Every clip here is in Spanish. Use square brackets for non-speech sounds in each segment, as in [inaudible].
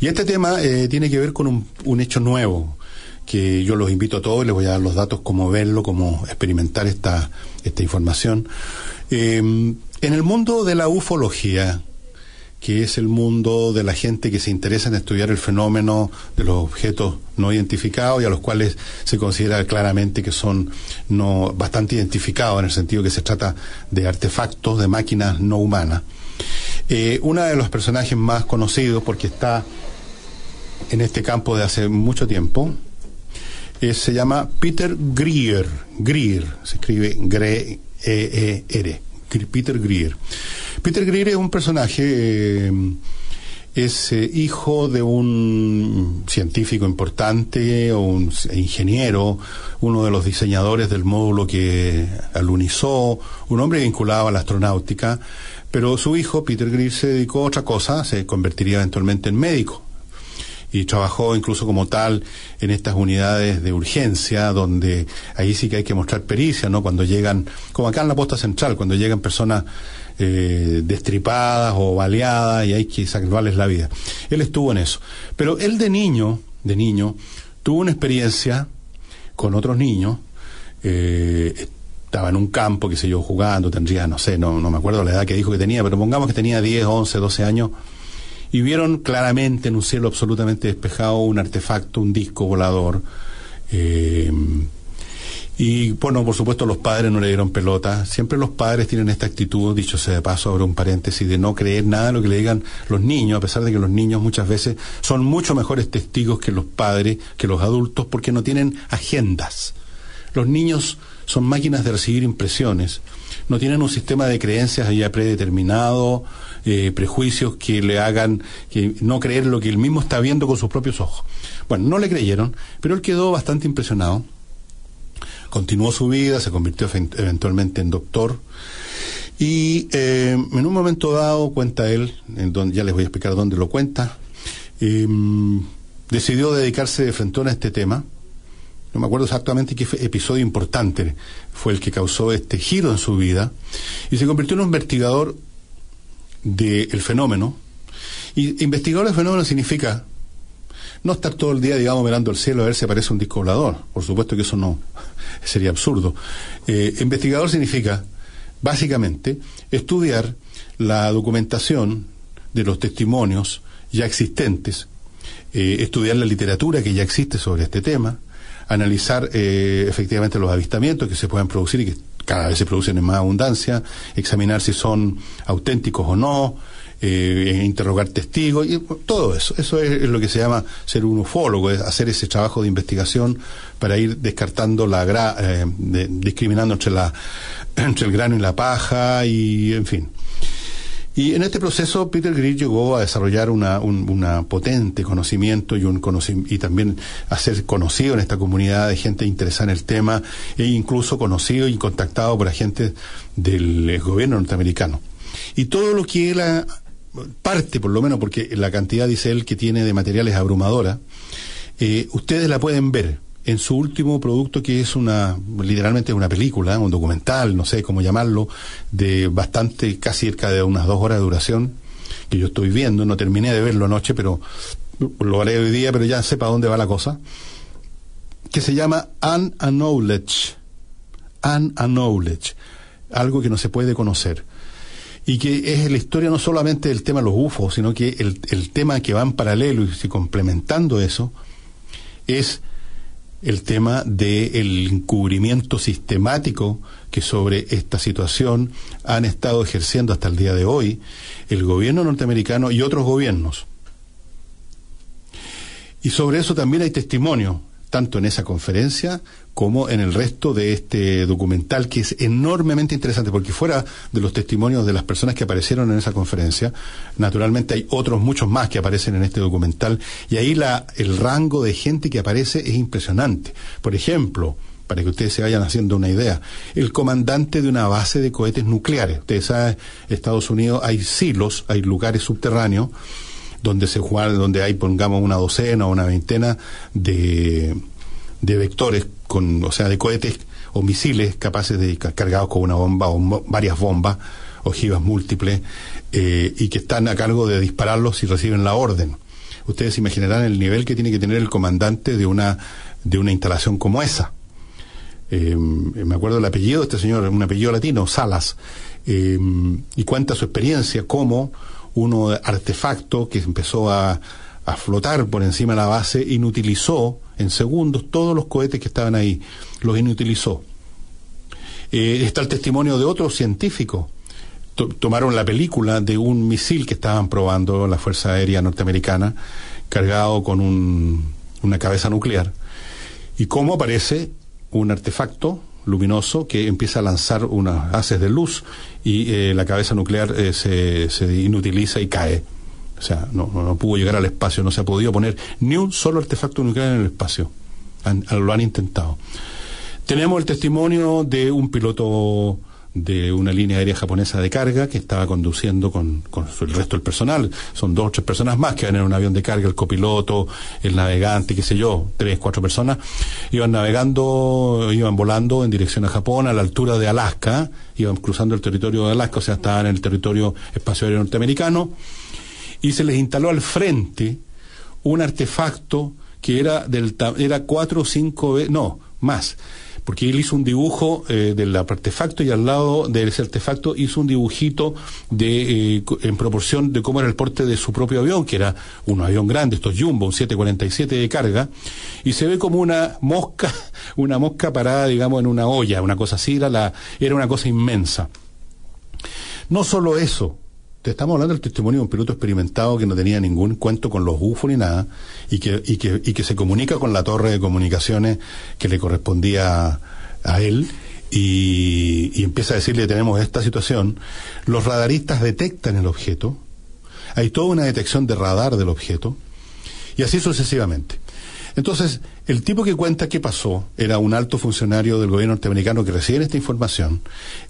Y este tema eh, tiene que ver con un, hecho nuevo, que yo los invito a todos, les voy a dar los datos, cómo verlo, cómo experimentar esta, información. Eh, en el mundo de la ufología, que es el mundo de la gente que se interesa en estudiar el fenómeno de los objetos no identificados y a los cuales se considera claramente que son no, bastante identificados en el sentido que se trata de artefactos, de máquinas no humanas. Eh, uno de los personajes más conocidos, porque está en este campo de hace mucho tiempo. Eh, se llama Peter Greer. Greer, se escribe e e Greer Peter Greer. Peter Greer es un personaje, eh, es eh, hijo de un científico importante o un ingeniero, uno de los diseñadores del módulo que alunizó, un hombre vinculado a la astronáutica, pero su hijo, Peter Greer, se dedicó a otra cosa, se convertiría eventualmente en médico y trabajó incluso como tal en estas unidades de urgencia, donde ahí sí que hay que mostrar pericia, ¿no? Cuando llegan, como acá en la posta central, cuando llegan personas eh, destripadas o baleadas y hay que salvarles la vida. Él estuvo en eso. Pero él de niño, de niño, tuvo una experiencia con otros niños, eh, estaba en un campo, que sé yo, jugando, tendría, no sé, no, no me acuerdo la edad que dijo que tenía, pero pongamos que tenía 10, 11, 12 años y vieron claramente en un cielo absolutamente despejado un artefacto, un disco volador. Eh, y bueno, por supuesto los padres no le dieron pelota. Siempre los padres tienen esta actitud, dicho sea de paso, abro un paréntesis, de no creer nada lo que le digan los niños, a pesar de que los niños muchas veces son mucho mejores testigos que los padres, que los adultos, porque no tienen agendas. Los niños son máquinas de recibir impresiones no tienen un sistema de creencias ya predeterminado, eh, prejuicios que le hagan que no creer lo que él mismo está viendo con sus propios ojos. Bueno, no le creyeron, pero él quedó bastante impresionado. Continuó su vida, se convirtió eventualmente en doctor. Y eh, en un momento dado cuenta él, en donde, ya les voy a explicar dónde lo cuenta, em, decidió dedicarse de frente a este tema no me acuerdo exactamente qué episodio importante fue el que causó este giro en su vida, y se convirtió en un investigador del fenómeno. Y investigador del fenómeno significa no estar todo el día, digamos, mirando al cielo a ver si aparece un disco volador. Por supuesto que eso no [laughs] sería absurdo. Eh, investigador significa, básicamente, estudiar la documentación de los testimonios ya existentes, eh, estudiar la literatura que ya existe sobre este tema, analizar eh, efectivamente los avistamientos que se pueden producir y que cada vez se producen en más abundancia, examinar si son auténticos o no, eh, e interrogar testigos, y todo eso. Eso es, lo que se llama ser un ufólogo, es hacer ese trabajo de investigación para ir descartando la eh, discriminando entre [clears throat] entre el grano y la paja y en fin. Y en este proceso Peter Greer llegó a desarrollar un potente conocimiento y, un y también a ser conocido en esta comunidad de gente interesada en el tema e incluso conocido y contactado por agentes del eh, gobierno norteamericano. Y todo lo que él parte, por lo menos, porque la cantidad, dice él, que tiene de materiales abrumadora, eh, ustedes la pueden ver en su último producto que es una, literalmente una película, un documental, no sé cómo llamarlo, de bastante, casi cerca de unas dos horas de duración, que yo estoy viendo, no terminé de verlo anoche, pero lo haré hoy día, pero ya sepa dónde va la cosa, que se llama An Knowledge, An Knowledge, algo que no se puede conocer y que es la historia no solamente del tema de los UFOs, sino que el, el tema que va en paralelo y complementando eso es el tema del encubrimiento sistemático que sobre esta situación han estado ejerciendo hasta el día de hoy el gobierno norteamericano y otros gobiernos. Y sobre eso también hay testimonio tanto en esa conferencia como en el resto de este documental, que es enormemente interesante, porque fuera de los testimonios de las personas que aparecieron en esa conferencia, naturalmente hay otros muchos más que aparecen en este documental, y ahí la, el rango de gente que aparece es impresionante. Por ejemplo, para que ustedes se vayan haciendo una idea, el comandante de una base de cohetes nucleares. Ustedes saben, Estados Unidos hay silos, hay lugares subterráneos donde se donde hay, pongamos, una docena o una veintena de, de vectores, con, o sea, de cohetes o misiles capaces de cargados con una bomba o varias bombas, ojivas múltiples, eh, y que están a cargo de dispararlos si reciben la orden. Ustedes imaginarán el nivel que tiene que tener el comandante de una, de una instalación como esa. Em, eh, me acuerdo el apellido de este señor, un apellido latino, Salas, em, y cuenta su experiencia, cómo uno artefacto que empezó a, flotar por encima de la base, inutilizó en segundos todos los cohetes que estaban ahí, los inutilizó. Eh, está el testimonio de otro científico. tomaron la película de un misil que estaban probando la Fuerza Aérea Norteamericana, cargado con un, una cabeza nuclear. Y cómo aparece un artefacto luminoso que empieza a lanzar unas haces de luz y eh, la cabeza nuclear eh, se, se, inutiliza y cae. O sea, no, pudo llegar al espacio, no se ha podido poner ni un solo artefacto nuclear en el espacio. lo han intentado. Tenemos el testimonio de un piloto de una línea aérea japonesa de carga que estaba conduciendo con, el resto del personal. Son dos o tres personas más que van en un avión de carga, el copiloto, el navegante, qué sé yo, tres, cuatro personas. Iban navegando, iban volando en dirección a Japón, a la altura de Alaska, iban cruzando el territorio de Alaska, o sea, estaban en el territorio espacio aéreo norteamericano, y se les instaló al frente un artefacto que era, del, era cuatro o cinco, no, más porque él hizo un dibujo eh, del artefacto y al lado de ese artefacto hizo un dibujito de eh, en proporción de cómo era el porte de su propio avión, que era un avión grande, estos Jumbo, un 747 de carga, y se ve como una mosca, [laughs] una mosca parada, digamos, en una olla, una cosa así, era, la, era una cosa inmensa. No solo eso, te estamos hablando del testimonio de un piloto experimentado que no tenía ningún cuento con los UFO ni nada y que, que, se comunica con la torre de comunicaciones que le correspondía a, él y, empieza a decirle tenemos esta situación. Los radaristas detectan el objeto, hay toda una detección de radar del objeto y así sucesivamente. Entonces, el tipo que cuenta qué pasó era un alto funcionario del gobierno norteamericano que recibe esta información,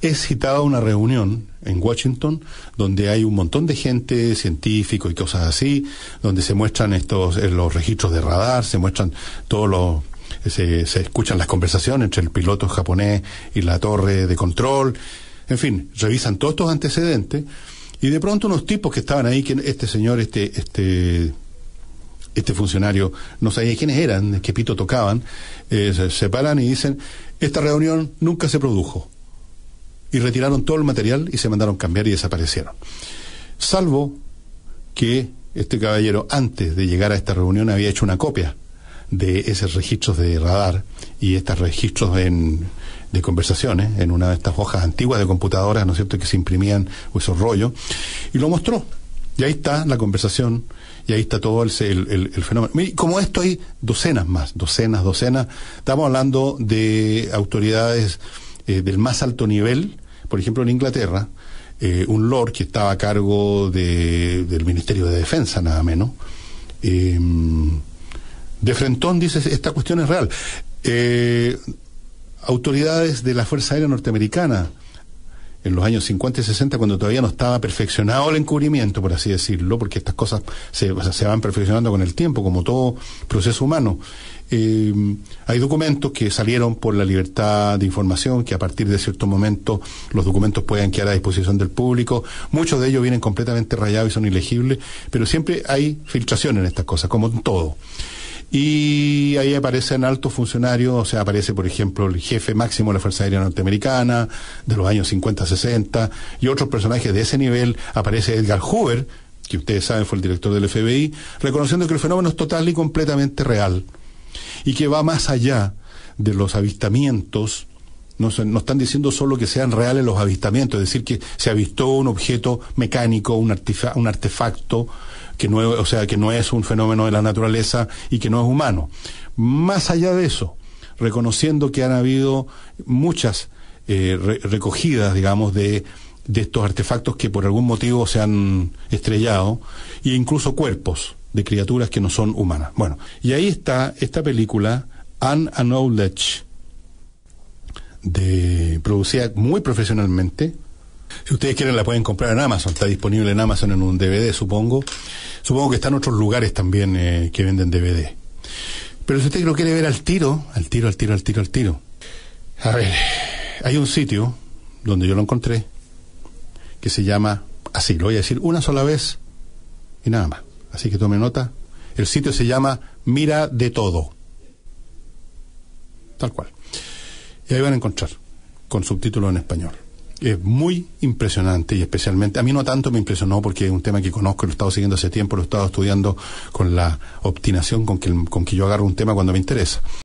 es citado a una reunión en Washington donde hay un montón de gente, científicos y cosas así, donde se muestran estos eh, los registros de radar, se muestran todos los se, se escuchan las conversaciones entre el piloto japonés y la torre de control, en fin, revisan todos estos antecedentes y de pronto unos tipos que estaban ahí, que este señor, este, este este funcionario no sabía quiénes eran, qué pito tocaban, eh, se paran y dicen, esta reunión nunca se produjo. Y retiraron todo el material y se mandaron cambiar y desaparecieron. Salvo que este caballero, antes de llegar a esta reunión, había hecho una copia de esos registros de radar y estos registros de conversaciones en una de estas hojas antiguas de computadoras, ¿no es cierto?, que se imprimían o esos rollos, y lo mostró. Y ahí está la conversación y ahí está todo el, fenómeno. como esto hay docenas más, docenas, docenas. Estamos hablando de autoridades eh, del más alto nivel, por ejemplo en Inglaterra, eh, un lord que estaba a cargo del Ministerio de Defensa, nada menos. Em, de Frentón dice, esta cuestión es real. Eh, autoridades de la Fuerza Aérea Norteamericana, en los años 50 y 60, cuando todavía no estaba perfeccionado el encubrimiento, por así decirlo, porque estas cosas se, van perfeccionando con el tiempo, como todo proceso humano. Eh, hay documentos que salieron por la libertad de información, que a partir de cierto momento los documentos pueden quedar a disposición del público. Muchos de ellos vienen completamente rayados y son ilegibles, pero siempre hay filtración en estas cosas, como en todo y ahí aparecen altos funcionarios, o sea, aparece por ejemplo el jefe máximo de la Fuerza Aérea Norteamericana de los años 50-60 y otros personajes de ese nivel, aparece Edgar Hoover, que ustedes saben fue el director del FBI, reconociendo que el fenómeno es total y completamente real y que va más allá de los avistamientos no, están diciendo solo que sean reales los avistamientos, es decir, que se avistó un objeto mecánico, un, un artefacto que no, o sea, que no es un fenómeno de la naturaleza y que no es humano. Más allá de eso, reconociendo que han habido muchas eh, recogidas, digamos, de, de estos artefactos que por algún motivo se han estrellado, e incluso cuerpos de criaturas que no son humanas. Bueno, y ahí está esta película, An Knowledge, de, producida muy profesionalmente, si ustedes quieren la pueden comprar en Amazon, está disponible en Amazon en un DVD, supongo. Supongo que está en otros lugares también eh, que venden DVD. Pero si usted lo quiere ver al tiro, al tiro, al tiro, al tiro, al tiro. A ver, hay un sitio donde yo lo encontré que se llama así, lo voy a decir una sola vez y nada más. Así que tome nota. El sitio se llama Mira de Todo. Tal cual. Y ahí van a encontrar, con subtítulos en español es muy impresionante y especialmente, a mí no tanto me impresionó porque es un tema que conozco, lo he estado siguiendo hace tiempo, lo he estado estudiando con la obstinación con que, con que yo agarro un tema cuando me interesa.